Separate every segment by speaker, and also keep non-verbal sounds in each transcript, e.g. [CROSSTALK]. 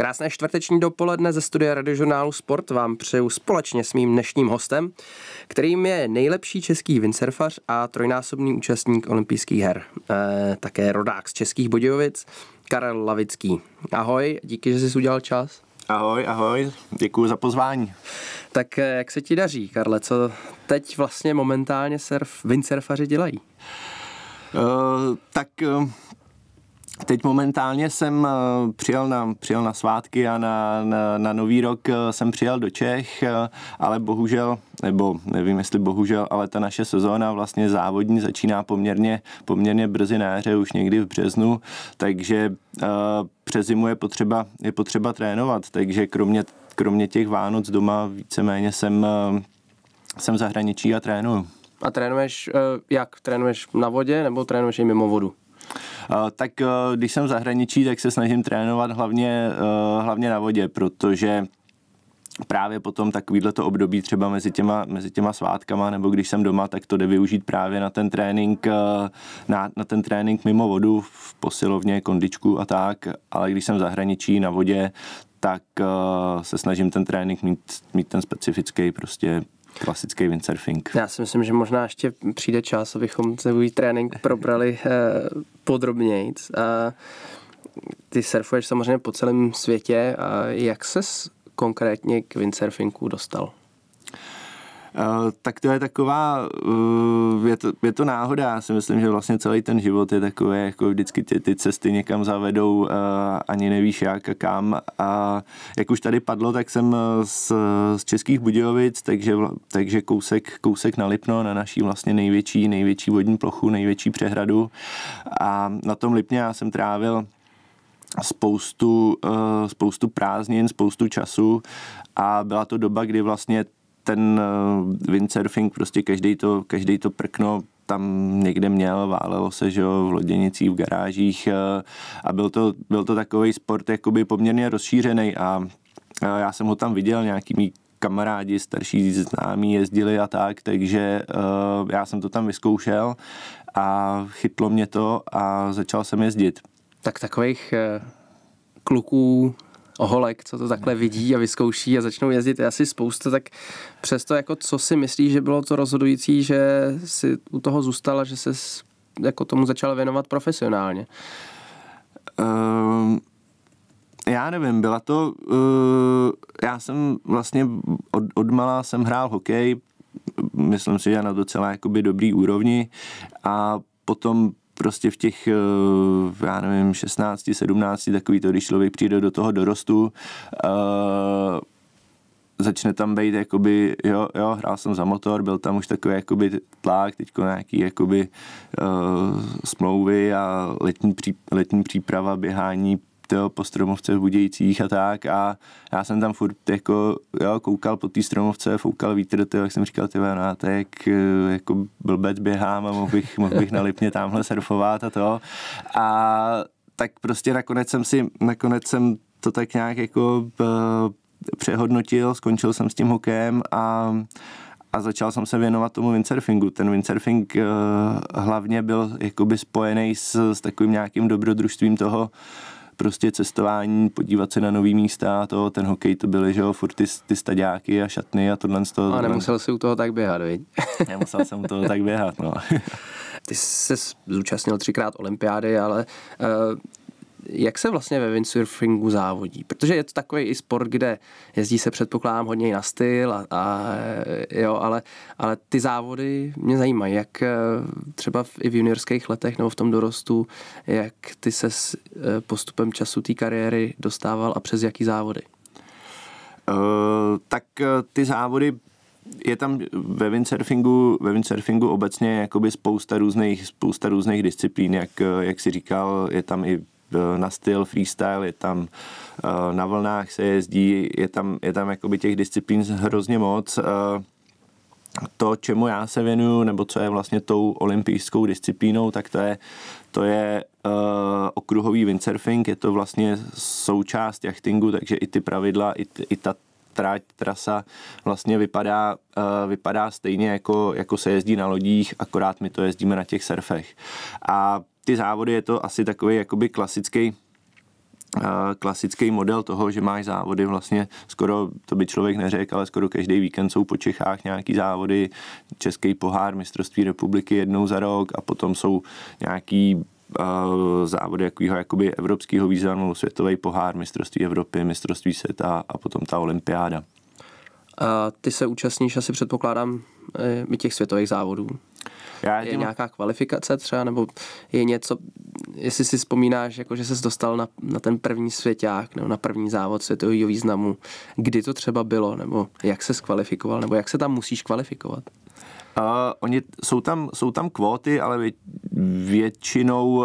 Speaker 1: Krásné čtvrteční dopoledne ze studia radiožurnálu Sport vám přeju společně s mým dnešním hostem, kterým je nejlepší český windsurfař a trojnásobný účastník olympijských her. E, také rodák z Českých Budějovic, Karel Lavický. Ahoj, díky, že jsi udělal čas. Ahoj, ahoj, děkuji za pozvání. Tak eh, jak se ti daří, Karle, co teď vlastně momentálně surf, windsurfaři dělají? Uh,
Speaker 2: tak uh, Teď momentálně jsem eh, přijel na, přijel na svátky a na, na, na nový rok eh, jsem přijel do Čech, eh, ale bohužel, nebo nevím jestli bohužel, ale ta naše sezóna vlastně závodní začíná poměrně, poměrně brzy na jaře, už někdy v březnu, takže přes zimu je potřeba, je potřeba trénovat, takže kromě, kromě těch Vánoc doma víceméně jsem, jsem zahraničí a trénuju. A trénuješ jak? Trénuješ na vodě nebo trénuješ i mimo vodu? Eh, tak eh, když jsem v zahraničí, tak se snažím trénovat hlavně, eh, hlavně na vodě, protože právě potom takovýhle to období třeba mezi těma, mezi těma svátkama, nebo když jsem doma, tak to jde využít právě na ten trénink, na, na ten trénink mimo vodu, v posilovně, kondičku a tak, ale když jsem v zahraničí na vodě, tak se snažím ten trénink mít, mít ten specifický prostě Klasický windsurfing.
Speaker 1: Já si myslím, že možná ještě přijde čas, abychom celý trénink probrali eh, podrobněji. A ty surfuješ samozřejmě po celém světě.
Speaker 2: A jak ses konkrétně k windsurfingu dostal? Eh, tak to je taková, eh, je to, je to náhoda, já si myslím, že vlastně celý ten život je takový, jako vždycky ty, ty cesty někam zavedou, eh, ani nevíš jak a kam a jak už tady padlo, tak jsem z, z Českých Budějovic, takže, takže kousek, kousek na Lipno, na naší vlastně největší, největší vodní plochu, největší přehradu a na tom Lipně já jsem trávil spoustu, spoustu prázdnin, spoustu času a byla to doba, kdy vlastně ten eh, windsurfing, prostě každý to, každý to prkno tam někde měl, válelo se, že jo, v loděnicích, v garážích eh, a byl to, byl to takový sport jakoby poměrně rozšířený a já jsem ho tam viděl, nějakými kamarádi, starší známí jezdili a tak, takže uh, já jsem to tam vyzkoušel a chytlo mě to a začal jsem jezdit. Tak takových uh, kluků
Speaker 1: oholek, co to takhle vidí a vyzkouší a začnou jezdit je asi spousta, tak přesto jako co si myslíš, že bylo to rozhodující, že si u toho zůstala, že se jako tomu začala
Speaker 2: věnovat profesionálně? Um, já nevím, byla to, uh, já jsem vlastně od, od malá jsem hrál hokej, myslím si, že na docela jakoby dobrý úrovni a potom prostě v těch, eh, já nevím, 16, 17, takový to, když člověk přijde do toho dorostu, uh, začne tam být jakoby, jo, jo, hrál jsem za motor, byl tam už takový jakoby tlak, teďko nějaký jakoby uh, smlouvy a letní, pří, letní příprava, běhání, tyjo, po stromovce v Budějcích a tak a já jsem tam furt jako, jo, koukal po té stromovce, foukal vítr, tyjo, jak jsem říkal, ty no tak eh, jako blbec běhám a mohl bych, mohl bych na Lipně tamhle surfovat a to a tak prostě nakonec jsem si, nakonec jsem to tak nějak jako eh, přehodnotil, skončil jsem s tím hokem a a začal jsem se věnovat tomu windsurfingu. Ten windsurfing uh, hlavně byl jakoby spojený s, s takovým nějakým dobrodružstvím toho, prostě cestování, podívat se na nový místa a to, ten hokej to byly, že jo, furt ty, ty staďáky a šatny a tohle z toho. A nemusel
Speaker 1: jsi u toho tak běhat, viď? [LAUGHS] nemusel jsem u toho tak
Speaker 2: běhat, no. Ty se zúčastnil
Speaker 1: třikrát olympiády, ale uh, jak se vlastně ve windsurfingu závodí? Protože je to takový i sport, kde jezdí se předpokládám hodně na styl, a, a, jo, ale, ale ty závody mě zajímají, jak eh, třeba v, i v juniorských letech nebo v tom dorostu, jak ty se s eh, postupem času té kariéry dostával a přes
Speaker 2: jaký závody? Uh, tak ty závody je tam ve windsurfingu, ve windsurfingu obecně jakoby spousta různých, spousta různých disciplín, jak, jak si říkal, je tam i Eh, na styl freestyle, je tam eh, na vlnách se jezdí, je tam, je tam jakoby těch disciplín hrozně moc eh, to, čemu já se věnuju, nebo co je vlastně tou olympijskou disciplínou, tak to je, to je uh, okruhový windsurfing, je to vlastně součást jachtingu, takže i ty pravidla, i, i ta tráť, trasa vlastně vypadá, uh, vypadá stejně jako, jako se jezdí na lodích, akorát my to jezdíme na těch surfech. A ty závody je to asi takový jakoby klasický eh, klasický model toho, že máš závody vlastně skoro, to by člověk neřekl, ale skoro každý víkend jsou po Čechách nějaký závody, Český pohár, mistrovství republiky jednou za rok a potom jsou nějaký uh, závody jakýho, jakoby evropského významu, světový pohár, mistrovství Evropy, mistrovství světa a potom ta olympiáda. A ty se účastníš asi předpokládám
Speaker 1: eh, i těch světových závodů. Já je tím... nějaká kvalifikace třeba, nebo je něco, jestli si vzpomínáš, jako že jsi dostal na, na ten první světák, nebo na první závod světového významu, kdy to třeba bylo, nebo jak se skvalifikoval, nebo jak se tam musíš
Speaker 2: kvalifikovat? Uh, oni, jsou, tam, jsou tam kvóty, ale většinou uh,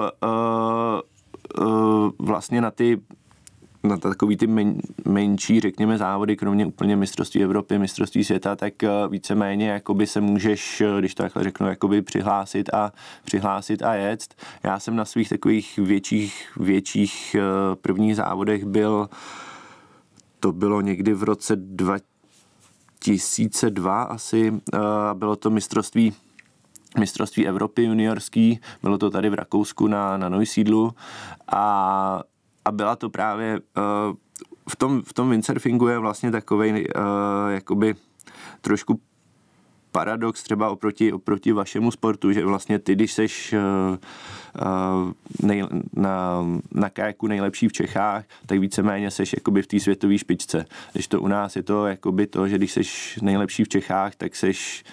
Speaker 2: uh, vlastně na ty na takový ty men, menší, řekněme, závody, kromě úplně mistrovství Evropy, mistrovství světa, tak eh, víceméně jakoby se můžeš, eh, když to takhle řeknu, jakoby přihlásit a, přihlásit a jet. Já jsem na svých takových větších, větších eh, prvních závodech byl, to bylo někdy v roce 2002 asi, bylo to mistrovství mistrovství Evropy juniorský, bylo to tady v Rakousku na, na Neusídlu a a byla to právě uh, v tom, v tom windsurfingu je vlastně takový uh, eh, jakoby trošku paradox třeba oproti, oproti vašemu sportu, že vlastně ty, když seš uh, nej, na, na kajaku nejlepší v Čechách, tak víceméně seš jakoby v té světové špičce. Když to u nás je to jakoby to, že když seš nejlepší v Čechách, tak seš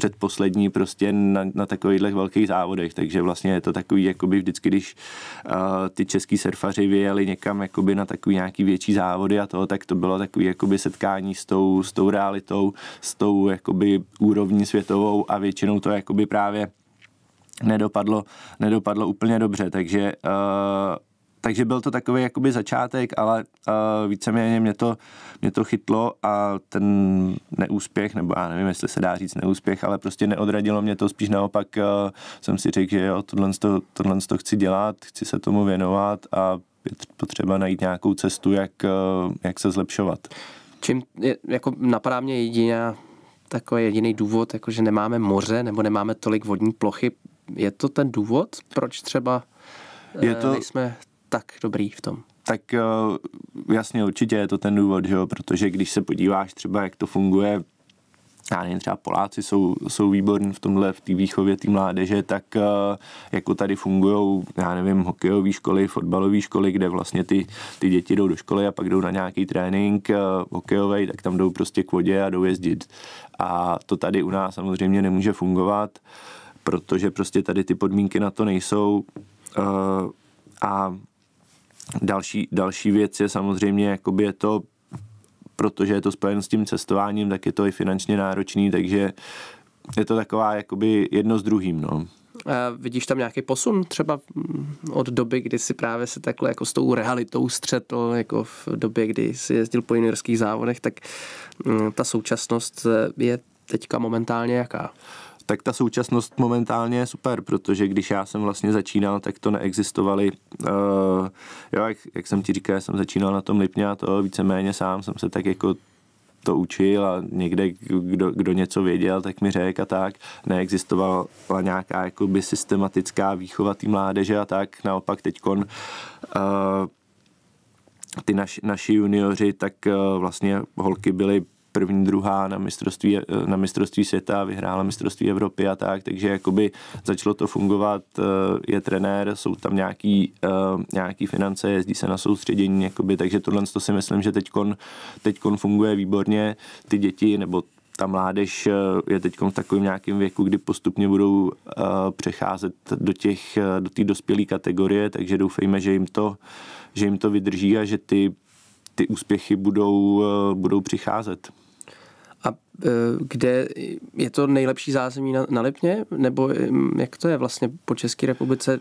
Speaker 2: předposlední prostě na, na takovýchhle velkých závodech, takže vlastně je to takový, jakoby vždycky, když uh, ty český surfaři vyjeli někam jakoby na takový nějaký větší závody a to tak to bylo takový jakoby setkání s tou, s tou realitou, s tou jakoby úrovní světovou a většinou to jakoby právě nedopadlo, nedopadlo úplně dobře, takže uh, takže byl to takový jakoby začátek, ale uh, víceméně mě to, mě to chytlo a ten neúspěch, nebo já nevím, jestli se dá říct neúspěch, ale prostě neodradilo mě to, spíš naopak uh, jsem si řekl, že jo, tohle, to, tohle to chci dělat, chci se tomu věnovat a je potřeba najít nějakou cestu, jak, uh, jak se zlepšovat. Čím, je, jako napadá mě jediná takový jediný
Speaker 1: důvod, jako že nemáme moře nebo nemáme tolik vodní plochy. Je to ten důvod, proč třeba je to, nejsme tak dobrý v tom?
Speaker 2: Tak eh, jasně, určitě je to ten důvod, že jo? protože když se podíváš třeba, jak to funguje, já nevím, třeba Poláci jsou, jsou výborní v tomhle, v té výchově té mládeže, tak eh, jako tady fungují, já nevím, hokejové školy, fotbalové školy, kde vlastně ty, ty děti jdou do školy a pak jdou na nějaký trénink eh, hokejový, tak tam jdou prostě k vodě a jdou jezdit. A to tady u nás samozřejmě nemůže fungovat, protože prostě tady ty podmínky na to nejsou. A Další, další věc je samozřejmě, jakoby je to, protože je to spojeno s tím cestováním, tak je to i finančně náročný, takže je to taková jakoby jedno s druhým, no. A vidíš tam nějaký posun třeba
Speaker 1: od doby, kdy si právě se takhle jako s tou realitou střetl, jako v době, kdy si jezdil po juniorských závodech, tak mm, ta současnost eh, je teďka
Speaker 2: momentálně jaká? tak ta současnost momentálně je super, protože když já jsem vlastně začínal, tak to neexistovaly. Uh, eh, jo, jak, jak jsem ti říkal, jsem začínal na tom lipně a to víceméně sám jsem se tak jako to učil a někde, kdo, kdo něco věděl, tak mi řekl a tak. Neexistovala nějaká jakoby systematická výchova té mládeže a tak. Naopak teďkon uh, ty naš, naši junioři, tak uh, vlastně holky byly první, druhá na mistrovství, na mistrovství světa, vyhrála mistrovství Evropy a tak, takže jakoby začalo to fungovat, eh, je trenér, jsou tam nějaký, eh, nějaký finance, jezdí se na soustředění, jakoby, takže tohle to si myslím, že teďkon, teďkon funguje výborně, ty děti nebo ta mládež eh, je teď v takovém nějakém věku, kdy postupně budou přecházet do těch, do té dospělé kategorie, takže doufejme, že jim to, že jim to vydrží a že ty, ty úspěchy budou, budou přicházet.
Speaker 1: Eh, kde je to nejlepší zázemí na, na Lipně, nebo jak to je vlastně po České republice,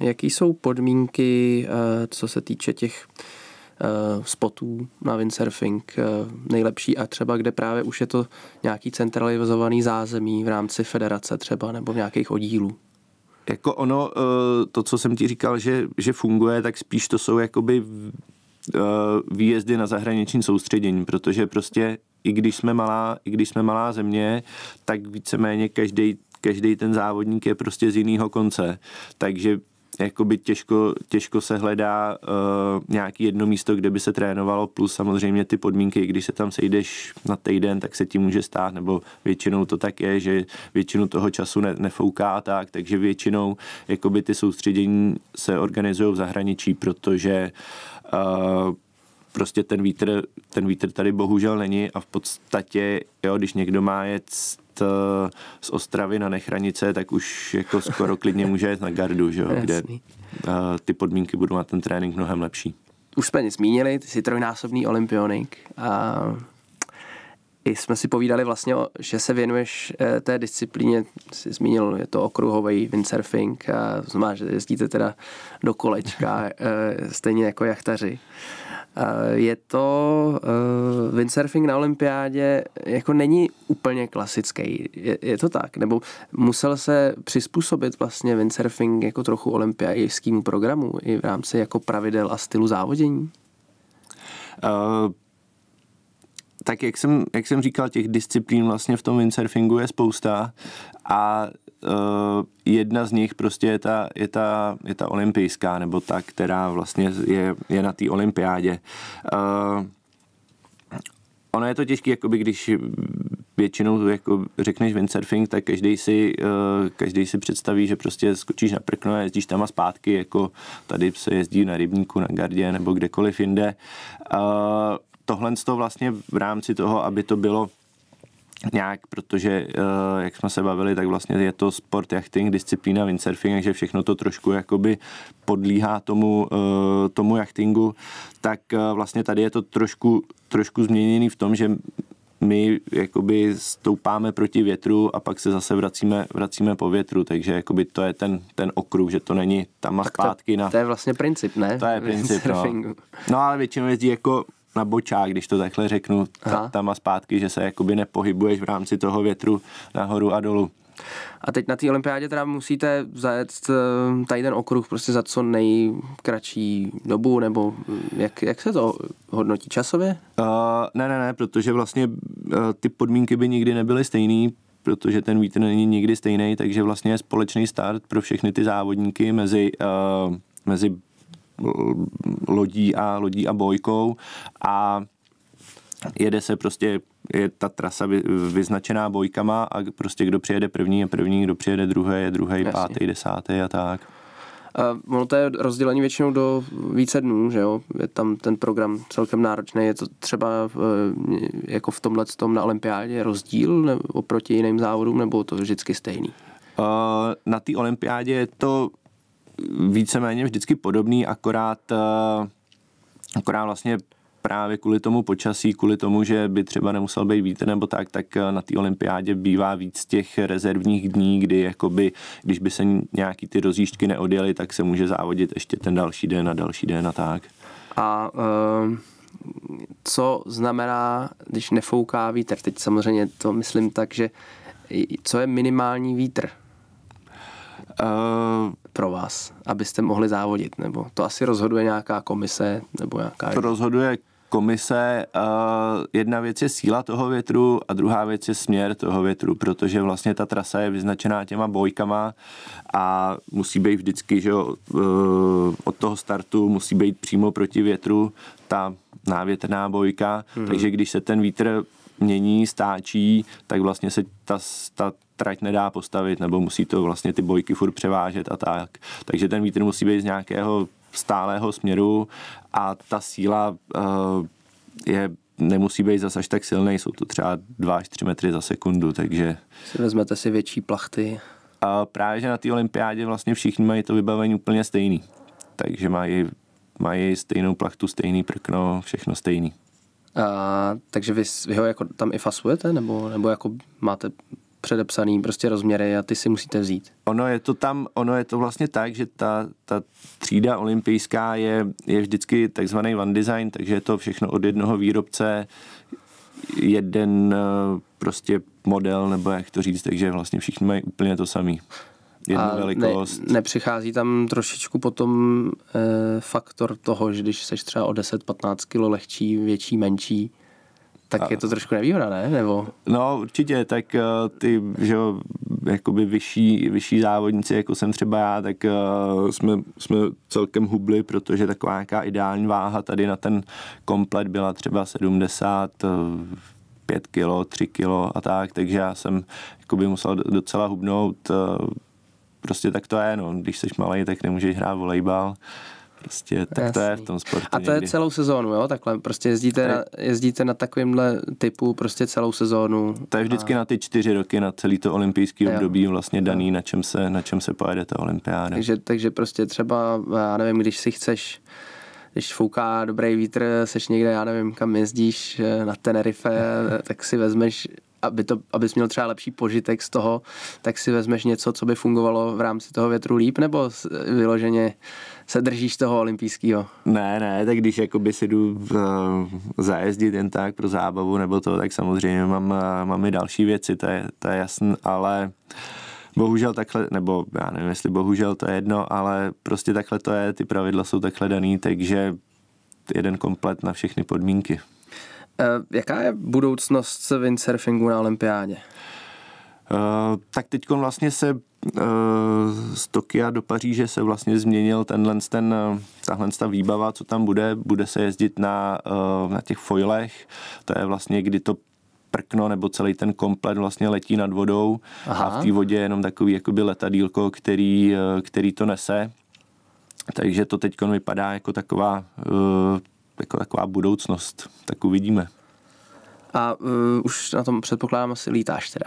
Speaker 1: jaký jsou podmínky, eh, co se týče těch eh, spotů na windsurfing nejlepší a třeba kde právě už je to nějaký centralizovaný zázemí v rámci federace třeba nebo v nějakých oddílů?
Speaker 2: Jako ono, to, co jsem ti říkal, že, že funguje, tak spíš to jsou jakoby Eh, výjezdy na zahraniční soustředění, protože prostě i když jsme malá, i když jsme malá země, tak víceméně každý každý ten závodník je prostě z jiného konce, takže jakoby těžko, těžko se hledá uh, nějaký jedno místo, kde by se trénovalo, plus samozřejmě ty podmínky, když se tam sejdeš na týden, tak se ti může stát, nebo většinou to tak je, že většinu toho času ne, nefouká tak, takže většinou jakoby ty soustředění se organizují v zahraničí, protože uh, prostě ten vítr, ten vítr tady bohužel není a v podstatě, jo, když někdo má jet z Ostravy na Nechranice, tak už jako skoro klidně může jet na gardu, že jo, kde ty podmínky budou na ten trénink mnohem lepší. Už jsme zmínili, ty jsi trojnásobný
Speaker 1: olympionik a i jsme si povídali vlastně, že se věnuješ eh, té disciplíně, jsi zmínil, je to okruhový windsurfing, a znamená, že jezdíte teda do kolečka, [LAUGHS] eh, stejně jako jachtaři. Je to uh, windsurfing na olympiádě jako není úplně klasický. Je, je to tak? Nebo musel se přizpůsobit vlastně windsurfing jako trochu
Speaker 2: olympiádskému programu i v rámci jako pravidel a stylu závodění? Uh, tak jak jsem, jak jsem říkal, těch disciplín vlastně v tom windsurfingu je spousta a uh, jedna z nich prostě je ta, je ta, je ta olympijská, nebo ta, která vlastně je, je na té olympiádě. Uh, ono je to těžké, jakoby když většinou jako řekneš windsurfing, tak každý si, eh, každý si představí, že prostě skočíš na prkno a jezdíš tam a zpátky, jako tady se jezdí na rybníku, na gardě nebo kdekoliv jinde. Uh, tohle to vlastně v rámci toho, aby to bylo nějak, protože eh, jak jsme se bavili, tak vlastně je to sport, jachting, disciplína, windsurfing, takže všechno to trošku jakoby podlíhá tomu, eh, tomu jachtingu, tak eh, vlastně tady je to trošku, trošku změněný v tom, že my jakoby stoupáme proti větru a pak se zase vracíme, vracíme po větru, takže jakoby to je ten, ten okruh, že to není tam a zpátky. To, na... to je
Speaker 1: vlastně princip, ne? To je princip, no.
Speaker 2: no. ale většinou jezdí jako na bočák, když to takhle řeknu, ta, tam a zpátky, že se jakoby nepohybuješ v rámci toho větru nahoru a dolů. A teď na té olympiádě teda musíte zajet eh, tady ten
Speaker 1: okruh prostě za co nejkratší dobu, nebo eh, jak, jak se to hodnotí časově?
Speaker 2: Uh, ne, ne, ne, protože vlastně uh, ty podmínky by nikdy nebyly stejný, protože ten vítr není nikdy stejný, takže vlastně je společný start pro všechny ty závodníky mezi, uh, mezi lodí a lodí a bojkou a jede se prostě, je ta trasa vyznačená bojkama a prostě kdo přijede první je první, kdo přijede druhý je druhý, Jasně. pátý, desátý a tak.
Speaker 1: A ono to je rozdělení většinou do více dnů, že jo? Je tam ten program celkem náročný. Je to třeba v, eh, jako v tomhle tom na olympiádě rozdíl oproti jiným
Speaker 2: závodům, nebo to vždycky stejný? Eh, na té olympiádě je to víceméně vždycky podobný, akorát, eh, akorát vlastně právě kvůli tomu počasí, kvůli tomu, že by třeba nemusel být vítr nebo tak, tak eh, na té olympiádě bývá víc těch rezervních dní, kdy jakoby, když by se nějaký ty rozjíždky neodjeli, tak se může závodit ještě ten další den a další den a tak.
Speaker 1: A uh, co znamená, když nefouká vítr? Teď samozřejmě to myslím tak, že co je minimální vítr? Uh, pro vás, abyste mohli závodit? Nebo to asi rozhoduje nějaká komise? nebo nějaká... To
Speaker 2: rozhoduje komise. Uh, jedna věc je síla toho větru a druhá věc je směr toho větru, protože vlastně ta trasa je vyznačená těma bojkama a musí být vždycky, že uh, od toho startu musí být přímo proti větru ta návětrná bojka, mm-hmm. takže když se ten vítr mění, stáčí, tak vlastně se ta, ta trať nedá postavit, nebo musí to vlastně ty bojky furt převážet a tak. Takže ten vítr musí být z nějakého stálého směru a ta síla uh, je nemusí být zase až tak silný, jsou to třeba 2 až 3 metry za sekundu, takže...
Speaker 1: Si vezmete si větší plachty.
Speaker 2: A právě, že na té olympiádě vlastně všichni mají to vybavení úplně stejný, takže mají, mají stejnou plachtu, stejný prkno, všechno stejný.
Speaker 1: A, takže vy, vy ho jako tam i fasujete, nebo, nebo jako máte
Speaker 2: předepsaný prostě rozměry a ty si musíte vzít. Ono je to tam, ono je to vlastně tak, že ta, ta třída olympijská je, je vždycky takzvaný one design, takže je to všechno od jednoho výrobce, jeden eh, prostě model, nebo jak to říct, takže vlastně všichni mají úplně to samý.
Speaker 1: Jednu a velikost.
Speaker 2: Ne, nepřichází tam
Speaker 1: trošičku potom e, faktor toho, že když seš třeba o 10-15 kg lehčí,
Speaker 2: větší, menší, tak je to trošku nevýhoda, ne? Nebo? No určitě, tak eh, ty, že jo, jakoby vyšší, vyšší závodníci, jako jsem třeba já, tak eh, jsme, jsme celkem hubli, protože taková nějaká ideální váha tady na ten komplet byla třeba 70, 5 eh, kilo, 3 kilo a tak, takže já jsem jakoby musel docela hubnout, prostě tak to je, no. když jsi malý, tak nemůžeš hrát volejbal, Prostě tak Jasný. to je v tom sportu. A to někdy. je celou
Speaker 1: sezónu, jo? Takhle prostě jezdíte, na, jezdíte na takovýmhle typu prostě celou sezónu. To je vždycky a...
Speaker 2: na ty čtyři roky, na celý to olympijský období vlastně daný, na čem se, na čem se pojede ta olympiáda. Takže, takže prostě
Speaker 1: třeba, já nevím, když si chceš když fouká dobrý vítr, seš někde, já nevím, kam jezdíš, eh, na Tenerife, [LAUGHS] tak si vezmeš aby to, abys měl třeba lepší požitek z toho, tak si vezmeš něco, co by fungovalo v rámci toho větru líp, nebo vyloženě
Speaker 2: se držíš toho olympijského? Ne, ne, tak když jakoby si jdu uh, zajezdit jen tak pro zábavu nebo to, tak samozřejmě mám, uh, mám i další věci, to je, to je jasný, ale bohužel takhle, nebo já nevím, jestli bohužel to je jedno, ale prostě takhle to je, ty pravidla jsou takhle daný, takže jeden komplet na všechny podmínky.
Speaker 1: Uh, jaká je budoucnost windsurfingu na olympiádě?
Speaker 2: Eh, tak teď vlastně se eh, z Tokia do Paříže se vlastně změnil tenhle, ten, eh, tahle ta výbava, co tam bude. Bude se jezdit na, na těch foilech, to je vlastně, kdy to prkno nebo celý ten komplet vlastně letí nad vodou Aha. a v té vodě je jenom takový jakoby letadílko, který, který to nese. Takže to teď vypadá jako taková, jako taková budoucnost. Tak uvidíme a uh, už na tom předpokládám asi lítáš teda.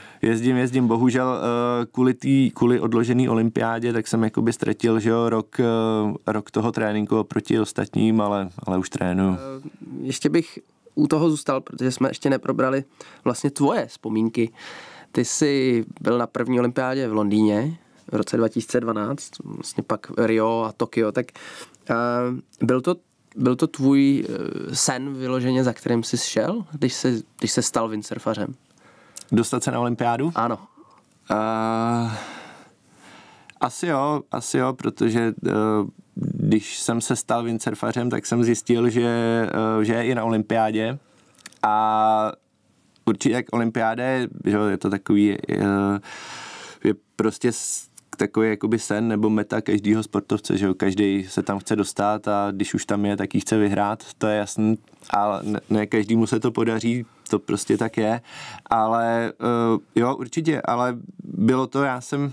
Speaker 2: [LAUGHS] jezdím, jezdím, bohužel eh, kvůli, tý, kvůli odložený olympiádě, tak jsem jakoby ztratil, že jo, rok, eh, rok toho tréninku oproti ostatním, ale, ale už trénuju. Ještě bych u toho zůstal, protože jsme ještě neprobrali vlastně tvoje vzpomínky.
Speaker 1: Ty jsi byl na první olympiádě v Londýně v roce 2012, vlastně pak Rio a Tokio, tak byl to byl to tvůj eh, sen vyloženě, za kterým jsi šel, když se, když se stal windsurfařem? Dostat se
Speaker 2: na olympiádu? Ano. Uh, asi jo, asi jo, protože uh, když jsem se stal windsurfařem, tak jsem zjistil, že, uh, že je i na olympiádě a určitě jak olympiáda, je to takový, uh, je prostě takový jakoby sen nebo meta každého sportovce, že jo, každý se tam chce dostat a když už tam je, tak ji chce vyhrát, to je jasný, ale ne, ne každému se to podaří, to prostě tak je, ale uh, jo, určitě, ale bylo to, já jsem,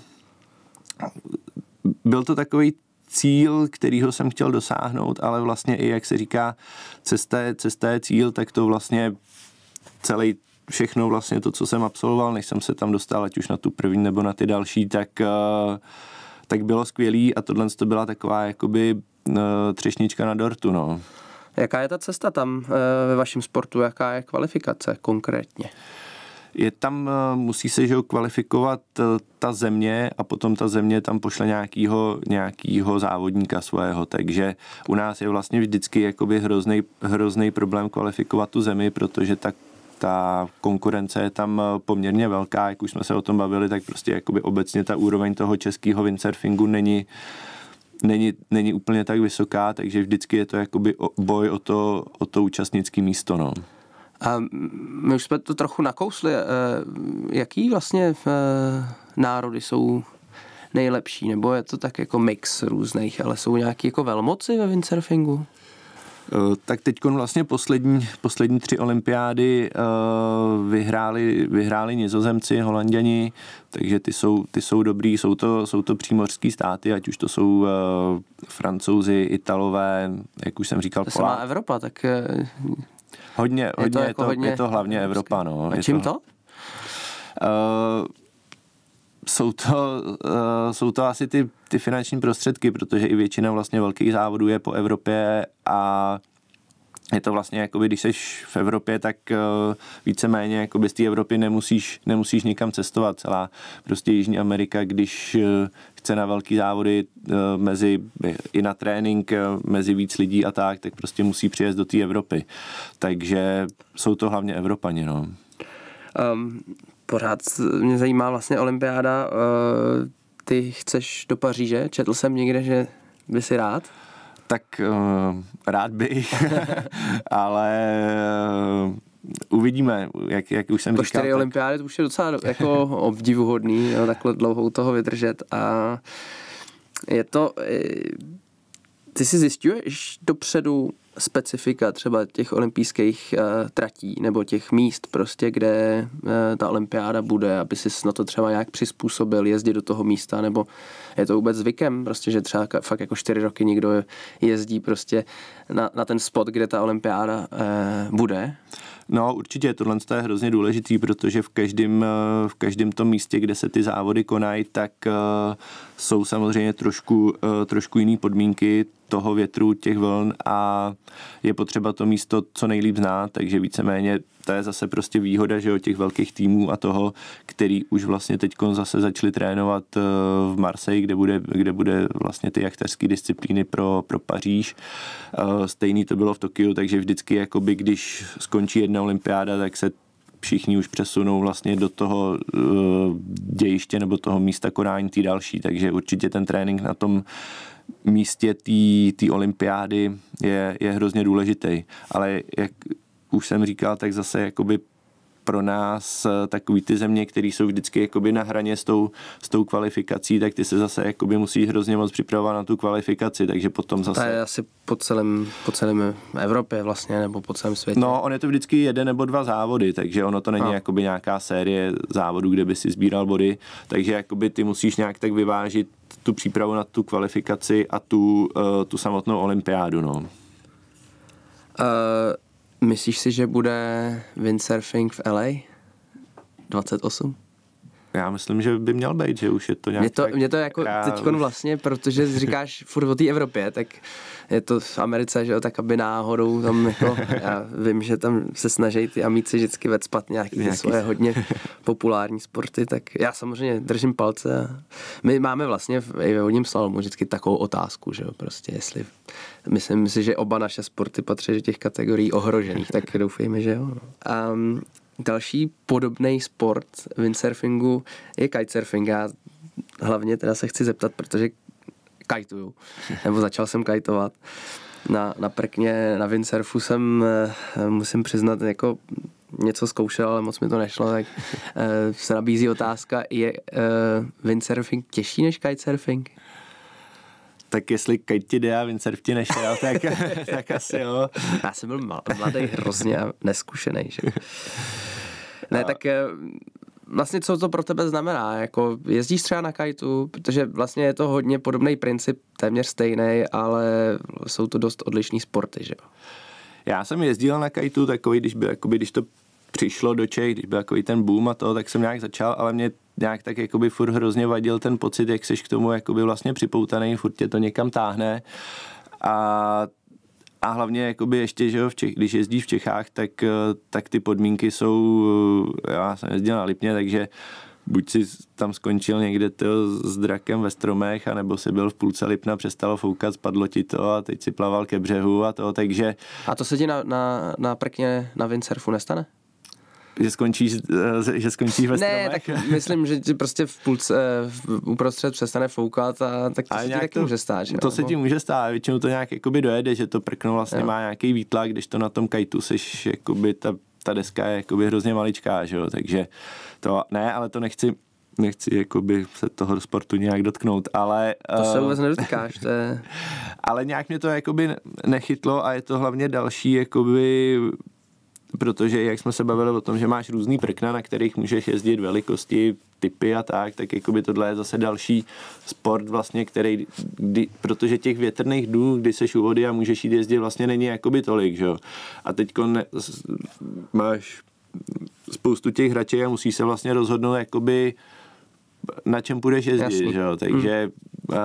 Speaker 2: byl to takový cíl, kterýho jsem chtěl dosáhnout, ale vlastně i, jak se říká, cesta je, cesta je cíl, tak to vlastně celý všechno vlastně to, co jsem absolvoval, než jsem se tam dostal, ať už na tu první nebo na ty další, tak, eh, tak bylo skvělý a tohle to byla taková jakoby eh, třešnička na dortu, no. Jaká je ta cesta tam eh, ve vašem sportu, jaká je kvalifikace konkrétně? je tam, musí se že kvalifikovat ta země a potom ta země tam pošle nějakýho, nějakýho závodníka svého, takže u nás je vlastně vždycky jakoby hrozný, hrozný problém kvalifikovat tu zemi, protože tak ta konkurence je tam eh, poměrně velká, jak už jsme se o tom bavili, tak prostě jakoby obecně ta úroveň toho českého windsurfingu není Není, není úplně tak vysoká, takže vždycky je to jakoby boj o to, o to účastnické místo. No.
Speaker 1: A my už jsme to trochu nakousli. Eh, jaký vlastně eh, národy jsou nejlepší? Nebo je to tak jako
Speaker 2: mix různých, ale jsou nějaký jako velmoci ve windsurfingu? Eh, tak teď vlastně poslední, poslední tři olympiády eh, vyhráli, vyhráli nizozemci, holanděni, takže ty jsou, ty jsou dobrý, jsou to, jsou to přímořský státy, ať už to jsou eh, francouzi, italové, jak už jsem říkal, To má
Speaker 1: Evropa, tak...
Speaker 2: Hodně, hodně, je to, jako je to, hodně... Je to hlavně Evropa, no. A čím to? to? Uh, jsou to, uh, jsou to asi ty, ty finanční prostředky, protože i většina vlastně velkých závodů je po Evropě a je to vlastně, jakoby, když jsi v Evropě, tak uh, víceméně jakoby z té Evropy nemusíš, nemusíš nikam cestovat. Celá prostě Jižní Amerika, když uh, chce na velký závody uh, mezi, i na trénink uh, mezi víc lidí a tak, tak prostě musí přijet do té Evropy. Takže jsou to hlavně Evropani, no. Um, pořád
Speaker 1: mě zajímá vlastně olympiáda. Eh, ty chceš do Paříže? Četl jsem
Speaker 2: někde, že by si rád? Tak eh, rád bych, [LAUGHS] ale eh, uvidíme, jak, jak už jsem po říkal. Po čtyři tak...
Speaker 1: olympiády to už je docela jako [LAUGHS] obdivuhodný, no, takhle dlouhou toho vydržet a je to, ty si zjistíš dopředu, specifika třeba těch olympijských uh, tratí nebo těch míst prostě, kde uh, ta olympiáda bude, aby si na to třeba nějak přizpůsobil, jezdit do toho místa, nebo je to vůbec zvykem, prostě, že třeba fakt jako čtyři roky někdo jezdí prostě na, na ten spot, kde ta olympiáda
Speaker 2: uh, bude? No určitě, tohle je hrozně důležitý, protože v každém, v každém tom místě, kde se ty závody konají, tak jsou samozřejmě trošku, trošku jiné podmínky, toho větru, těch vln a je potřeba to místo co nejlíp znát, takže víceméně to je zase prostě výhoda, že o těch velkých týmů a toho, který už vlastně teď zase začali trénovat eh, v Marseille, kde bude, kde bude vlastně ty jachterské disciplíny pro, pro Paříž. Eh, stejný to bylo v Tokiu, takže vždycky, jakoby, když skončí jedna olympiáda, tak se všichni už přesunou vlastně do toho eh, dějiště nebo toho místa konání té další, takže určitě ten trénink na tom místě té olympiády je, je hrozně důležitý. Ale jak už jsem říkal, tak zase jakoby pro nás eh, takový ty země, které jsou vždycky jakoby na hraně s tou, s tou kvalifikací, tak ty se zase jakoby musí hrozně moc připravovat na tu kvalifikaci, takže potom zase... To je
Speaker 1: asi po celém, po celém Evropě vlastně, nebo po celém světě. No,
Speaker 2: on je to vždycky jeden nebo dva závody, takže ono to není no. jakoby nějaká série závodů, kde by si sbíral body, takže jakoby ty musíš nějak tak vyvážit tu přípravu na tu kvalifikaci a tu, eh, tu samotnou olympiádu, no. Uh
Speaker 1: Myslíš si, že bude windsurfing v LA 28?
Speaker 2: Já myslím, že by měl být, že už je to nějak... Mě to,
Speaker 1: mě to jako teď vlastně, protože říkáš furt o té Evropě, tak je to v Americe, že jo, tak aby náhodou tam jako, [LAUGHS] já vím, že tam se snaží ty amíci vždycky vecpat nějaký, nějaký. svoje hodně [LAUGHS] populární sporty, tak já samozřejmě držím palce a my máme vlastně v, i ve hodním slalomu vždycky takovou otázku, že jo, prostě jestli, myslím si, že oba naše sporty patří do těch kategorií ohrožených, tak doufejme, že jo. Um, Další podobný sport windsurfingu je kitesurfing. Já hlavně teda se chci zeptat, protože kajtuju, nebo začal jsem kajtovat. Na, na prkně, na windsurfu jsem, eh, musím přiznat, jako něco zkoušel, ale moc mi to nešlo, tak eh, se nabízí otázka, je eh, windsurfing těžší než kitesurfing?
Speaker 2: tak jestli kite ti jde a windsurf ti nešel, [LAUGHS] tak, tak asi jo. Já jsem byl mladý, hrozně
Speaker 1: neskušený, že?
Speaker 2: Ne, tak eh, vlastně
Speaker 1: co to pro tebe znamená? Jako jezdíš třeba na kajtu, protože vlastně je to hodně podobný princip,
Speaker 2: téměř stejný, ale jsou to dost odlišní sporty, že jo? Já jsem jezdil na kajtu takový, když, by jakoby, když to přišlo do Čech, když byl takový ten boom a to, tak jsem nějak začal, ale mě nějak tak jakoby furt hrozně vadil ten pocit, jak jsi k tomu jakoby vlastně připoutaný, furt tě to někam táhne. A a hlavně jakoby ještě, že jo, v Čech, když jezdíš v Čechách, tak, eh, tak ty podmínky jsou, eh, já jsem jezdil na Lipně, takže buď si tam skončil někde to s drakem ve stromech, anebo si byl v půlce lipna, přestalo foukat, spadlo ti to a teď si plaval ke břehu a to, takže... A to se ti na, na, na prkně na windsurfu nestane? že skončíš, eh, že skončíš ve stromech? Ne, tak
Speaker 1: myslím, že ti prostě v půlce, eh, v uprostřed přestane foukat a tak to a se ti taky to, může stát. Že? To se ti
Speaker 2: no. může stát, většinou to nějak jakoby dojede, že to prkno vlastně jo. má nějaký výtlak, když to na tom kajtu seš, jakoby ta, ta deska je jakoby hrozně maličká, že jo, takže to ne, ale to nechci, nechci jakoby se toho sportu nějak dotknout, ale... To se eh, vůbec nedotkáš, to je... [LAUGHS] ale nějak mě to jakoby nechytlo a je to hlavně další jakoby protože jak jsme se bavili o tom, že máš různý prkna, na kterých můžeš jezdit velikosti, typy a tak, tak jako by tohle je zase další sport vlastně, který, kdy, protože těch větrných dnů, kdy seš u vody a můžeš jít jezdit, vlastně není jakoby tolik, že jo. A teď máš spoustu těch hraček a musíš se vlastně rozhodnout, jakoby na čem půjdeš jezdit, Jasný. že jo, hmm. takže... Mm.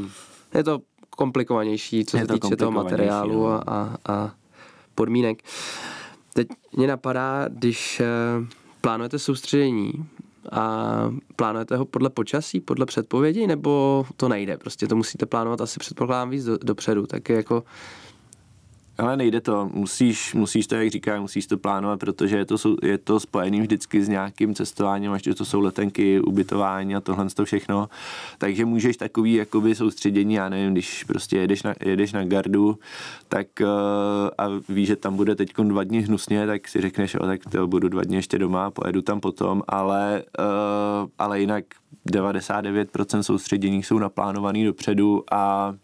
Speaker 2: Uh,
Speaker 1: je to komplikovanější, co se to týče toho materiálu a, no. a, a podmínek. Uh, Teď mě napadá, když eh, plánujete soustředění a plánujete ho podle počasí, podle předpovědi, nebo to nejde? Prostě to musíte
Speaker 2: plánovat asi předpokládám víc do, dopředu, tak jako ale nejde to, musíš, musíš to, jak říkám, musíš to plánovat, protože je to, je to spojený vždycky s nějakým cestováním, až to jsou letenky, ubytování a tohle to všechno. Takže můžeš takový jakoby soustředění, já nevím, když prostě jedeš na, jedeš na gardu, tak eh, a víš, že tam bude teď dva dny hnusně, tak si řekneš, o, tak to budu dva dny ještě doma, pojedu tam potom, ale, eh, ale jinak 99% soustředění jsou naplánovaný dopředu a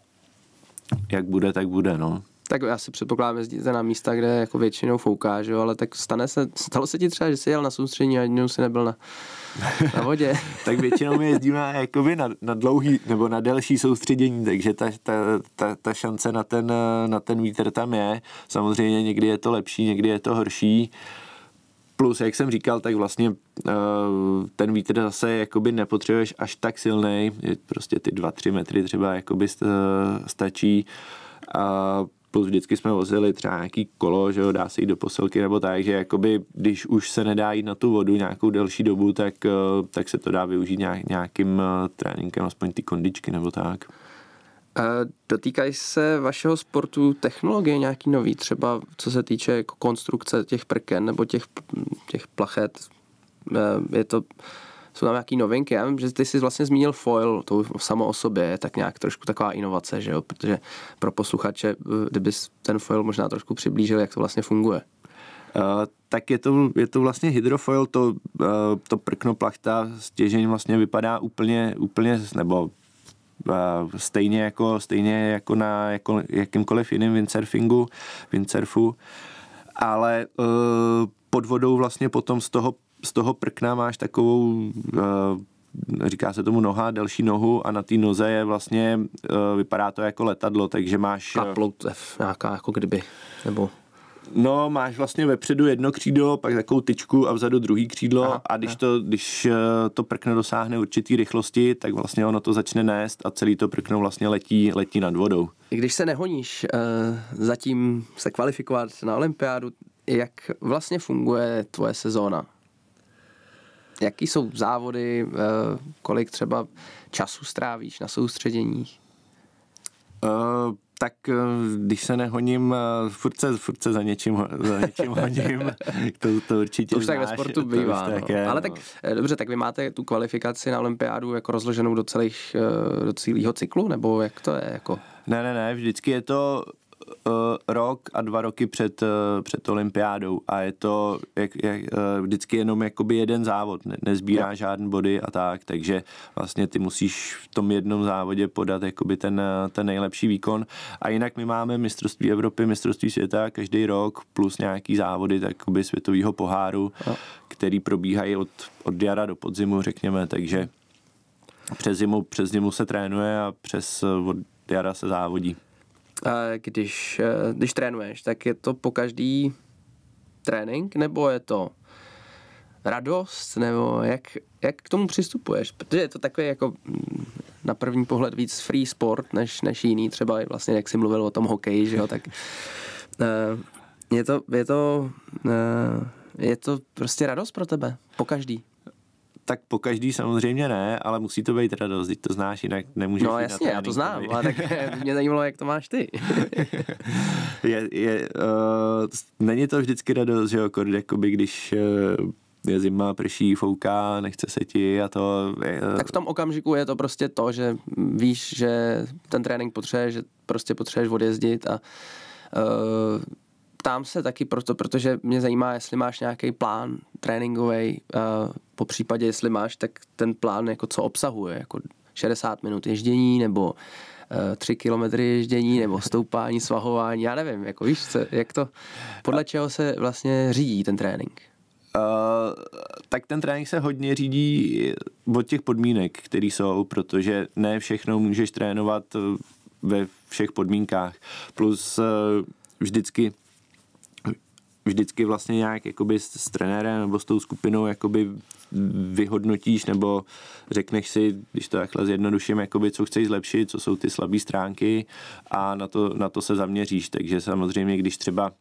Speaker 2: jak bude, tak bude, no.
Speaker 1: Tak já si předpokládám, jezdíte na místa, kde jako většinou fouká, že jo? ale tak stane se, stalo se ti třeba, že jsi jel na soustředění a jednou si nebyl na, na vodě.
Speaker 2: [LAUGHS] tak většinou my jezdíme jakoby na, na dlouhý nebo na delší soustředění, takže ta, ta, ta, ta šance na ten, na ten vítr tam je. Samozřejmě někdy je to lepší, někdy je to horší. Plus, jak jsem říkal, tak vlastně eh, ten vítr zase jakoby nepotřebuješ až tak silný, prostě ty 2-3 metry třeba jakoby eh, stačí. A plus vždycky jsme vozili třeba nějaký kolo, že jo, dá se jít do posilky nebo tak, že jakoby, když už se nedá jít na tu vodu nějakou delší dobu, tak, eh, tak se to dá využít nějakým eh, tréninkem, aspoň ty kondičky nebo tak. Eh, dotýkají se vašeho sportu technologie nějaký nový, třeba co se týče
Speaker 1: jako konstrukce těch prken nebo těch, těch plachet? Je to jsou tam nějaké novinky. Já vím, že ty jsi vlastně zmínil foil, to samo o sobě je tak nějak trošku taková inovace, že jo? protože pro posluchače, eh, kdyby ten foil možná trošku přiblížil, jak to vlastně
Speaker 2: funguje. Uh, tak je to, je to vlastně hydrofoil, to, uh, to prkno plachta stěžení vlastně vypadá úplně, úplně nebo Uh, stejně jako, stejně jako na jako, jakýmkoliv jiným windsurfingu, windsurfu, ale uh, pod vodou vlastně potom z toho z toho prkna máš takovou eh, říká se tomu noha, další nohu a na té noze je vlastně, eh, vypadá to jako letadlo, takže máš... Kaplout, eh, nějaká, jako kdyby, nebo... No, máš vlastně vepředu jedno křídlo, pak takovou tyčku a vzadu druhý křídlo aha, a když, aha. to, když to prkno dosáhne určitý rychlosti, tak vlastně ono to začne nést a celý to prkno vlastně letí, letí nad vodou.
Speaker 1: Když se nehoníš zatím se kvalifikovat na olympiádu, jak vlastně funguje tvoje sezóna? jaký jsou
Speaker 2: závody, eh, kolik třeba času strávíš na soustředěních? Uh, tak eh, když se nehoním, furt se, furt se za, něčím, za něčím [LAUGHS] honím, to, to určitě To už znáš, tak ve sportu bývá, no. no. tak je, ale tak no. dobře, tak
Speaker 1: vy máte tu kvalifikaci na olympiádu jako rozloženou do, celých, do celého cyklu, nebo jak to
Speaker 2: je? Jako? Ne, ne, ne, vždycky je to uh, rok a dva roky před, uh, před olympiádou a je to jak, jak, uh, vždycky jenom jakoby jeden závod, ne, nezbírá no. žádný body a tak, takže vlastně ty musíš v tom jednom závodě podat jakoby ten, ten nejlepší výkon a jinak my máme mistrovství Evropy, mistrovství světa každý rok plus nějaký závody takoby světového poháru, no. který probíhají od, od jara do podzimu, řekněme, takže přes zimu, přes zimu se trénuje a přes od jara se závodí když, eh, když trénuješ, tak je to po každý
Speaker 1: trénink, nebo je to radost, nebo jak, jak k tomu přistupuješ? Protože je to takový jako mm, na první pohled víc free sport, než, než jiný, třeba i vlastně, jak jsi mluvil o tom hokeji, že jo, tak eh, je to, je to, eh, je to prostě radost pro tebe, po každý
Speaker 2: tak po každý samozřejmě ne, ale musí to být radost, to znáš, jinak nemůžeš. No jasně, já to znám, ale tak
Speaker 1: [LAUGHS] mě zajímalo, jak to máš ty.
Speaker 2: [LAUGHS] je, je, uh, není to vždycky radost, že jo, jakoby když uh, je zima, prší, fouká, nechce se ti a to... Uh... Tak
Speaker 1: v tom okamžiku je to prostě to, že víš, že ten trénink potřebuješ, že prostě potřebuješ odjezdit a uh, ptám se taky proto, protože mě zajímá, jestli máš nějaký plán tréninkový, uh, eh, po případě, jestli máš, tak ten plán, jako co obsahuje, jako 60 minut ježdění, nebo uh, eh, 3 kilometry ježdění, nebo stoupání, svahování, já nevím, jako víš, co, jak to, podle
Speaker 2: čeho se vlastně řídí ten trénink? Uh, tak ten trénink se hodně řídí od těch podmínek, které jsou, protože ne všechno můžeš trénovat ve všech podmínkách. Plus uh, vždycky vždycky vlastně nějak jakoby s, s trenérem nebo s tou skupinou jakoby vyhodnotíš nebo řekneš si, když to takhle zjednoduším, jakoby co chceš zlepšit, co jsou ty slabé stránky a na to, na to se zaměříš. Takže samozřejmě, když třeba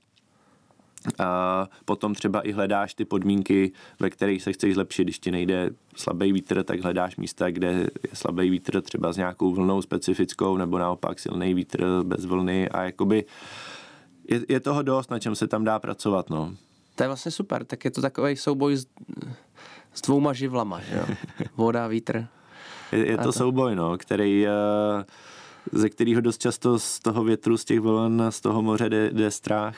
Speaker 2: a potom třeba i hledáš ty podmínky, ve kterých se chceš zlepšit. Když ti nejde slabý vítr, tak hledáš místa, kde je slabý vítr třeba s nějakou vlnou specifickou, nebo naopak silný vítr bez vlny a jakoby uh, je, je toho dost, na čem se tam dá pracovat, no. To je vlastně super, tak je to takový souboj s, s dvouma živlama, že
Speaker 1: jo? [LAUGHS] Voda, vítr.
Speaker 2: Je, je to, to souboj, no, který, eh, ze kterého dost často z toho větru, z těch vln, z toho moře jde, jde strach.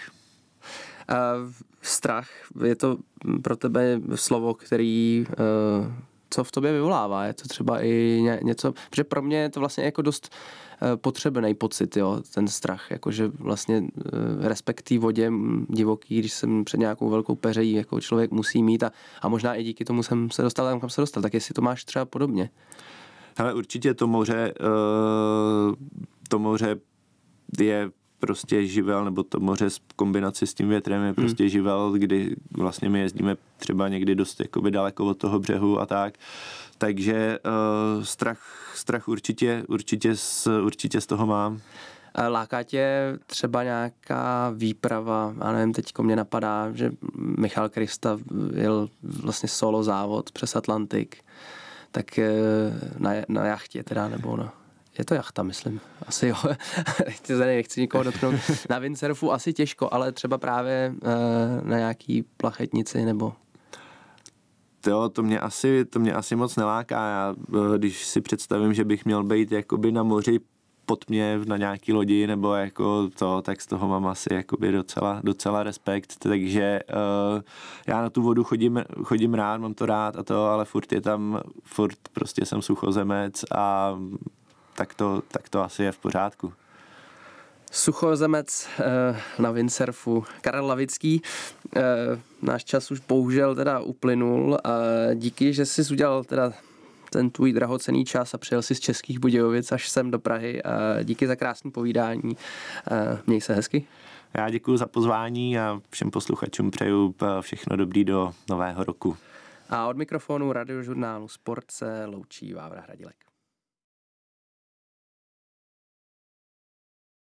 Speaker 2: A strach, je to pro tebe slovo, který eh,
Speaker 1: co v tobě vyvolává, je to třeba i něco, protože pro mě je to vlastně jako dost Eh, potřebný pocit, jo, ten strach, jakože vlastně eh, respekt té vodě divoký, když jsem před nějakou velkou peřejí, jako člověk musí mít a, a možná i díky tomu jsem se dostal tam, kam se dostal,
Speaker 2: tak jestli to máš třeba podobně. Ale určitě to moře, eh, to moře je prostě živel, nebo to moře v kombinaci s tím větrem je hmm. prostě hmm. živel, kdy vlastně my jezdíme třeba někdy dost jakoby daleko od toho břehu a tak. Takže uh, strach, strach určitě, určitě z, určitě z toho mám. Láká tě třeba nějaká výprava, já nevím, teď mě
Speaker 1: napadá, že Michal Krista jel vlastně solo závod přes Atlantik, tak eh, na, na jachtě teda, nebo na je to jachta, myslím. Asi jo. [LAUGHS] nechci, nechci nikoho dotknout. [LAUGHS] Na windsurfu asi těžko, ale třeba právě uh, na nějaký plachetnici nebo
Speaker 2: jo, to mě asi, to mě asi moc neláká. Já, eh, když si představím, že bych měl být jakoby na moři pod mě na nějaký lodi nebo jako to, tak z toho mám asi jakoby docela, docela respekt, takže uh, já na tu vodu chodím, chodím rád, mám to rád a to, ale furt je tam, furt prostě jsem suchozemec a tak to, tak to asi je v pořádku.
Speaker 1: Suchozemec eh, na windsurfu Karel Lavický. Eh, náš čas už bohužel teda uplynul a díky, že jsi udělal teda ten tvůj drahocený čas a přijel si z Českých Budějovic až sem do Prahy. A díky
Speaker 2: za krásné povídání. Eh, měj se hezky. Já děkuji za pozvání a všem posluchačům přeju všechno dobrý do nového roku. A od mikrofonu radiožurnálu
Speaker 1: Sport se loučí Vávra Hradilek.